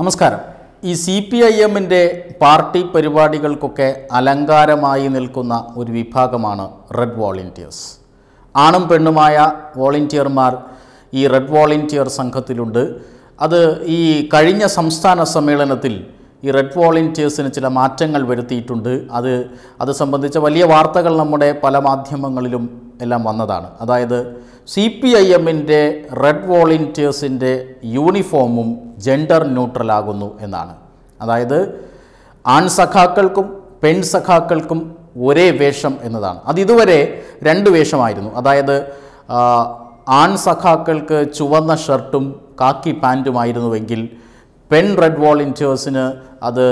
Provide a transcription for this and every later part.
നമസ്കാരം ഈ C P I എമ്മിൻ്റെ പാർട്ടി പരിപാടികൾക്കൊക്കെ അലങ്കാരമായി നിൽക്കുന്ന ഒരു വിഭാഗമാണ് റെഡ് വോളണ്ടിയേഴ്സ് ആണും പെണ്ണുമായ വോളണ്ടിയർമാർ ഈ റെഡ് വോളണ്ടിയർ സംഘത്തിലുണ്ട് അത് ഈ കഴിഞ്ഞ സംസ്ഥാന സമ്മേളനത്തിൽ ഈ റെഡ് വോളണ്ടിയേഴ്സിന് ചില മാറ്റങ്ങൾ വരുത്തിയിട്ടുണ്ട് അത് അത് സംബന്ധിച്ച വലിയ വാർത്തകൾ നമ്മുടെ പല മാധ്യമങ്ങളിലും എല്ലാം വന്നതാണ് അതായത് സി പി ഐ എമ്മിൻ്റെ റെഡ് വോളണ്ടിയേഴ്സിൻ്റെ യൂണിഫോമും ജെൻഡർ ന്യൂട്രൽ ആകുന്നു എന്നാണ് അതായത് ആൺ സഖാക്കൾക്കും പെൺ സഖാക്കൾക്കും ഒരേ വേഷം എന്നതാണ് അത് ഇതുവരെ രണ്ട് വേഷമായിരുന്നു അതായത് ആൺ സഖാക്കൾക്ക് ചുവന്ന ഷർട്ടും കാക്കി പാൻറ്റുമായിരുന്നുവെങ്കിൽ പെൺ റെഡ് വോളിൻറ്റേഴ്സിന് അത്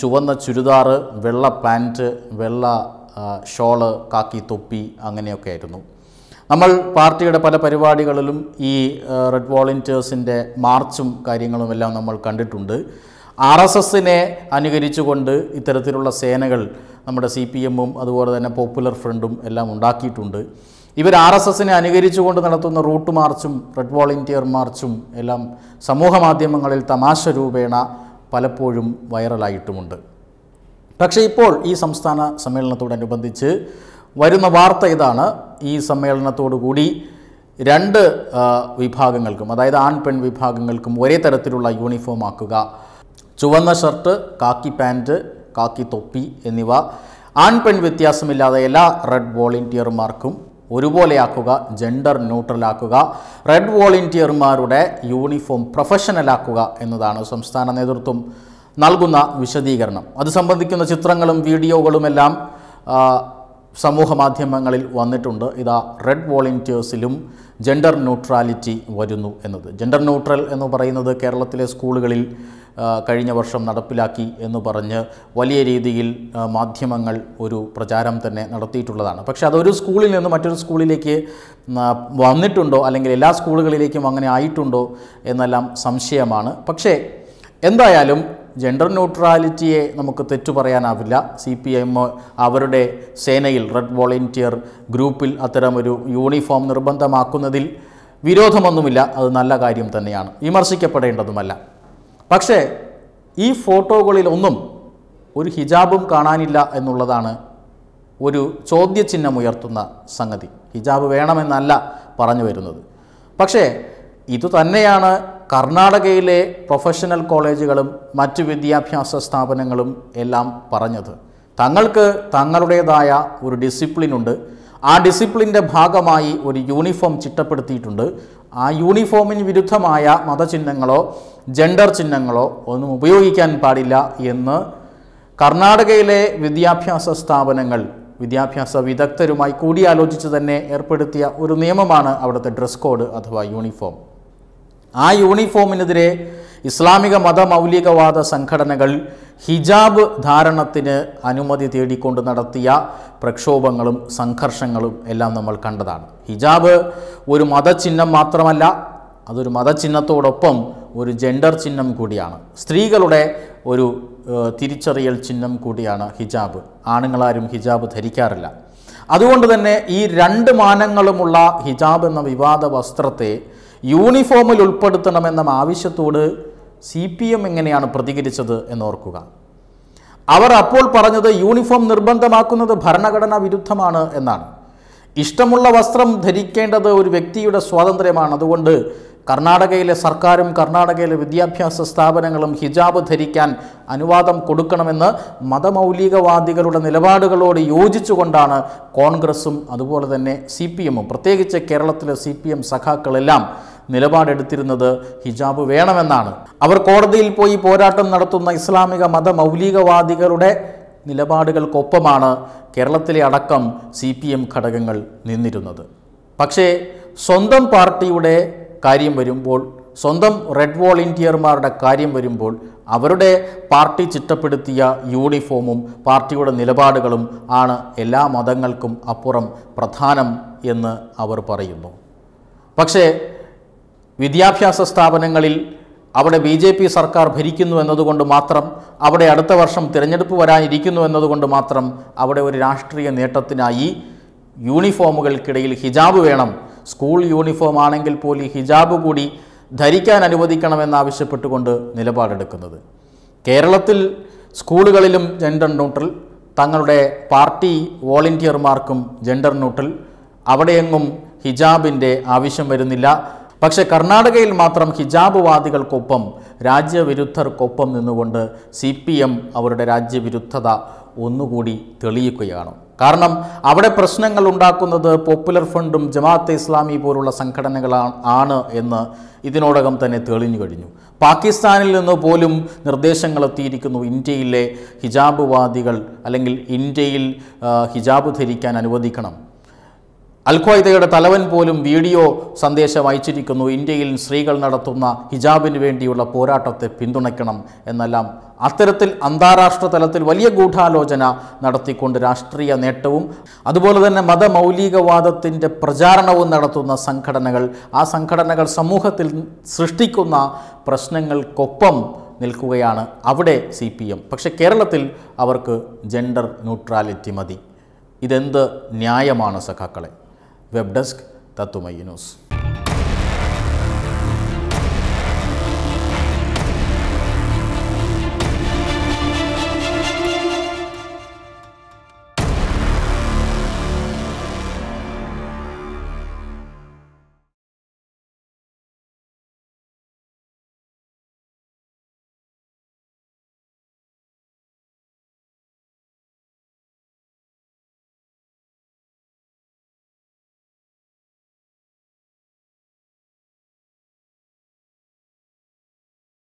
ചുവന്ന ചുരിദാറ് വെള്ള പാൻറ്റ് വെള്ള ഷോള് കാക്കി തൊപ്പി അങ്ങനെയൊക്കെ ആയിരുന്നു നമ്മൾ പാർട്ടിയുടെ പല പരിപാടികളിലും ഈ റെഡ് വോളണ്ടിയേഴ്സിൻ്റെ മാർച്ചും കാര്യങ്ങളുമെല്ലാം നമ്മൾ കണ്ടിട്ടുണ്ട് ആർ എസ് എസിനെ അനുകരിച്ചുകൊണ്ട് ഇത്തരത്തിലുള്ള സേനകൾ നമ്മുടെ സി പി എമ്മും അതുപോലെ തന്നെ പോപ്പുലർ ഫ്രണ്ടും എല്ലാം ഉണ്ടാക്കിയിട്ടുണ്ട് ഇവർ ആർ എസ് എസിനെ അനുകരിച്ചുകൊണ്ട് നടത്തുന്ന റൂട്ട് മാർച്ചും റെഡ് വോളണ്ടിയർ മാർച്ചും എല്ലാം സമൂഹ മാധ്യമങ്ങളിൽ തമാശ രൂപേണ പലപ്പോഴും വൈറലായിട്ടുമുണ്ട് പക്ഷേ ഇപ്പോൾ ഈ സംസ്ഥാന സമ്മേളനത്തോടനുബന്ധിച്ച് വരുന്ന വാർത്ത ഇതാണ് ഈ സമ്മേളനത്തോടുകൂടി രണ്ട് വിഭാഗങ്ങൾക്കും അതായത് ആൺ പെൺ വിഭാഗങ്ങൾക്കും ഒരേ തരത്തിലുള്ള യൂണിഫോം ആക്കുക ചുവന്ന ഷർട്ട് കാക്കി പാൻറ്റ് കാക്കി തൊപ്പി എന്നിവ ആൺ പെൺ വ്യത്യാസമില്ലാതെ എല്ലാ റെഡ് വോളണ്ടിയർമാർക്കും ഒരുപോലെയാക്കുക ജെൻഡർ ന്യൂട്രലാക്കുക റെഡ് വോളണ്ടിയർമാരുടെ യൂണിഫോം പ്രൊഫഷണലാക്കുക എന്നതാണ് സംസ്ഥാന നേതൃത്വം നൽകുന്ന വിശദീകരണം അത് സംബന്ധിക്കുന്ന ചിത്രങ്ങളും വീഡിയോകളുമെല്ലാം സമൂഹ മാധ്യമങ്ങളിൽ വന്നിട്ടുണ്ട് ഇതാ റെഡ് വോളണ്ടിയേഴ്സിലും ജെൻഡർ ന്യൂട്രാലിറ്റി വരുന്നു എന്നത് ജെൻഡർ ന്യൂട്രൽ എന്ന് പറയുന്നത് കേരളത്തിലെ സ്കൂളുകളിൽ കഴിഞ്ഞ വർഷം നടപ്പിലാക്കി എന്ന് പറഞ്ഞ് വലിയ രീതിയിൽ മാധ്യമങ്ങൾ ഒരു പ്രചാരം തന്നെ നടത്തിയിട്ടുള്ളതാണ് പക്ഷേ അതൊരു സ്കൂളിൽ നിന്ന് മറ്റൊരു സ്കൂളിലേക്ക് വന്നിട്ടുണ്ടോ അല്ലെങ്കിൽ എല്ലാ സ്കൂളുകളിലേക്കും അങ്ങനെ ആയിട്ടുണ്ടോ എന്നെല്ലാം സംശയമാണ് പക്ഷേ എന്തായാലും ജെൻഡർ ന്യൂട്രാലിറ്റിയെ നമുക്ക് തെറ്റു പറയാനാവില്ല സി പി എം അവരുടെ സേനയിൽ റെഡ് വോളണ്ടിയർ ഗ്രൂപ്പിൽ അത്തരമൊരു യൂണിഫോം നിർബന്ധമാക്കുന്നതിൽ വിരോധമൊന്നുമില്ല അത് നല്ല കാര്യം തന്നെയാണ് വിമർശിക്കപ്പെടേണ്ടതുമല്ല പക്ഷേ ഈ ഫോട്ടോകളിലൊന്നും ഒരു ഹിജാബും കാണാനില്ല എന്നുള്ളതാണ് ഒരു ചോദ്യചിഹ്നം ഉയർത്തുന്ന സംഗതി ഹിജാബ് വേണമെന്നല്ല പറഞ്ഞു വരുന്നത് പക്ഷേ ഇതുതന്നെയാണ് കർണാടകയിലെ പ്രൊഫഷണൽ കോളേജുകളും മറ്റ് വിദ്യാഭ്യാസ സ്ഥാപനങ്ങളും എല്ലാം പറഞ്ഞത് തങ്ങൾക്ക് തങ്ങളുടേതായ ഒരു ഡിസിപ്ലിനുണ്ട് ആ ഡിസിപ്ലിൻ്റെ ഭാഗമായി ഒരു യൂണിഫോം ചിട്ടപ്പെടുത്തിയിട്ടുണ്ട് ആ യൂണിഫോമിന് വിരുദ്ധമായ മതചിഹ്നങ്ങളോ ജെൻഡർ ചിഹ്നങ്ങളോ ഒന്നും ഉപയോഗിക്കാൻ പാടില്ല എന്ന് കർണാടകയിലെ വിദ്യാഭ്യാസ സ്ഥാപനങ്ങൾ വിദ്യാഭ്യാസ വിദഗ്ധരുമായി കൂടിയാലോചിച്ച് തന്നെ ഏർപ്പെടുത്തിയ ഒരു നിയമമാണ് അവിടുത്തെ ഡ്രസ് കോഡ് അഥവാ യൂണിഫോം ആ യൂണിഫോമിനെതിരെ ഇസ്ലാമിക മതമൗലികവാദ സംഘടനകൾ ഹിജാബ് ധാരണത്തിന് അനുമതി തേടിക്കൊണ്ട് നടത്തിയ പ്രക്ഷോഭങ്ങളും സംഘർഷങ്ങളും എല്ലാം നമ്മൾ കണ്ടതാണ് ഹിജാബ് ഒരു മതചിഹ്നം മാത്രമല്ല അതൊരു മതചിഹ്നത്തോടൊപ്പം ഒരു ജെൻഡർ ചിഹ്നം കൂടിയാണ് സ്ത്രീകളുടെ ഒരു തിരിച്ചറിയൽ ചിഹ്നം കൂടിയാണ് ഹിജാബ് ആണുങ്ങളാരും ഹിജാബ് ധരിക്കാറില്ല അതുകൊണ്ട് തന്നെ ഈ രണ്ട് മാനങ്ങളുമുള്ള ഹിജാബ് എന്ന വിവാദ വസ്ത്രത്തെ യൂണിഫോമിൽ ഉൾപ്പെടുത്തണമെന്ന ആവശ്യത്തോട് സി പി എം എങ്ങനെയാണ് പ്രതികരിച്ചത് എന്നോർക്കുക അവർ അപ്പോൾ പറഞ്ഞത് യൂണിഫോം നിർബന്ധമാക്കുന്നത് ഭരണഘടനാ വിരുദ്ധമാണ് എന്നാണ് ഇഷ്ടമുള്ള വസ്ത്രം ധരിക്കേണ്ടത് ഒരു വ്യക്തിയുടെ സ്വാതന്ത്ര്യമാണ് അതുകൊണ്ട് കർണാടകയിലെ സർക്കാരും കർണാടകയിലെ വിദ്യാഭ്യാസ സ്ഥാപനങ്ങളും ഹിജാബ് ധരിക്കാൻ അനുവാദം കൊടുക്കണമെന്ന് മതമൗലികവാദികളുടെ നിലപാടുകളോട് യോജിച്ചുകൊണ്ടാണ് കോൺഗ്രസും അതുപോലെ തന്നെ സി പി എമ്മും പ്രത്യേകിച്ച് കേരളത്തിലെ സി പി എം സഖാക്കളെല്ലാം നിലപാടെടുത്തിരുന്നത് ഹിജാബ് വേണമെന്നാണ് അവർ കോടതിയിൽ പോയി പോരാട്ടം നടത്തുന്ന ഇസ്ലാമിക മത മൗലികവാദികളുടെ നിലപാടുകൾക്കൊപ്പമാണ് കേരളത്തിലെ അടക്കം സി പി എം ഘടകങ്ങൾ നിന്നിരുന്നത് പക്ഷേ സ്വന്തം പാർട്ടിയുടെ കാര്യം വരുമ്പോൾ സ്വന്തം റെഡ് വോളണ്ടിയർമാരുടെ കാര്യം വരുമ്പോൾ അവരുടെ പാർട്ടി ചിട്ടപ്പെടുത്തിയ യൂണിഫോമും പാർട്ടിയുടെ നിലപാടുകളും ആണ് എല്ലാ മതങ്ങൾക്കും അപ്പുറം പ്രധാനം എന്ന് അവർ പറയുന്നു പക്ഷേ വിദ്യാഭ്യാസ സ്ഥാപനങ്ങളിൽ അവിടെ ബി ജെ പി സർക്കാർ ഭരിക്കുന്നു എന്നതുകൊണ്ട് മാത്രം അവിടെ അടുത്ത വർഷം തിരഞ്ഞെടുപ്പ് വരാനിരിക്കുന്നു എന്നതുകൊണ്ട് മാത്രം അവിടെ ഒരു രാഷ്ട്രീയ നേട്ടത്തിനായി യൂണിഫോമുകൾക്കിടയിൽ ഹിജാബ് വേണം സ്കൂൾ യൂണിഫോം ആണെങ്കിൽ പോലും ഹിജാബ് കൂടി ധരിക്കാൻ അനുവദിക്കണമെന്നാവശ്യപ്പെട്ടുകൊണ്ട് നിലപാടെടുക്കുന്നത് കേരളത്തിൽ സ്കൂളുകളിലും ജെൻഡർ ന്യൂട്രൽ തങ്ങളുടെ പാർട്ടി വോളണ്ടിയർമാർക്കും ജെൻഡർ ന്യൂട്രൽ അവിടെയെങ്ങും ഹിജാബിൻ്റെ ആവശ്യം വരുന്നില്ല പക്ഷേ കർണാടകയിൽ മാത്രം ഹിജാബ് വാദികൾക്കൊപ്പം രാജ്യവിരുദ്ധർക്കൊപ്പം നിന്നുകൊണ്ട് സി പി എം അവരുടെ രാജ്യവിരുദ്ധത ഒന്നുകൂടി തെളിയിക്കുകയാണ് കാരണം അവിടെ പ്രശ്നങ്ങൾ ഉണ്ടാക്കുന്നത് പോപ്പുലർ ഫണ്ടും ജമാഅത്തെ ഇസ്ലാമി പോലുള്ള സംഘടനകളാണ് ആണ് എന്ന് ഇതിനോടകം തന്നെ തെളിഞ്ഞു കഴിഞ്ഞു പാകിസ്ഥാനിൽ നിന്ന് പോലും നിർദ്ദേശങ്ങൾ എത്തിയിരിക്കുന്നു ഇന്ത്യയിലെ ഹിജാബ് വാദികൾ അല്ലെങ്കിൽ ഇന്ത്യയിൽ ഹിജാബ് ധരിക്കാൻ അനുവദിക്കണം അൽഖ്വായ്ദയുടെ തലവൻ പോലും വീഡിയോ സന്ദേശം അയച്ചിരിക്കുന്നു ഇന്ത്യയിൽ സ്ത്രീകൾ നടത്തുന്ന ഹിജാബിന് വേണ്ടിയുള്ള പോരാട്ടത്തെ പിന്തുണയ്ക്കണം എന്നെല്ലാം അത്തരത്തിൽ അന്താരാഷ്ട്ര തലത്തിൽ വലിയ ഗൂഢാലോചന നടത്തിക്കൊണ്ട് രാഷ്ട്രീയ നേട്ടവും അതുപോലെ തന്നെ മതമൗലികവാദത്തിൻ്റെ പ്രചാരണവും നടത്തുന്ന സംഘടനകൾ ആ സംഘടനകൾ സമൂഹത്തിൽ സൃഷ്ടിക്കുന്ന പ്രശ്നങ്ങൾക്കൊപ്പം നിൽക്കുകയാണ് അവിടെ സി പി എം പക്ഷേ കേരളത്തിൽ അവർക്ക് ജെൻഡർ ന്യൂട്രാലിറ്റി മതി ഇതെന്ത് ന്യായമാണ് സഖാക്കളെ webdesk Tatu Mayinos.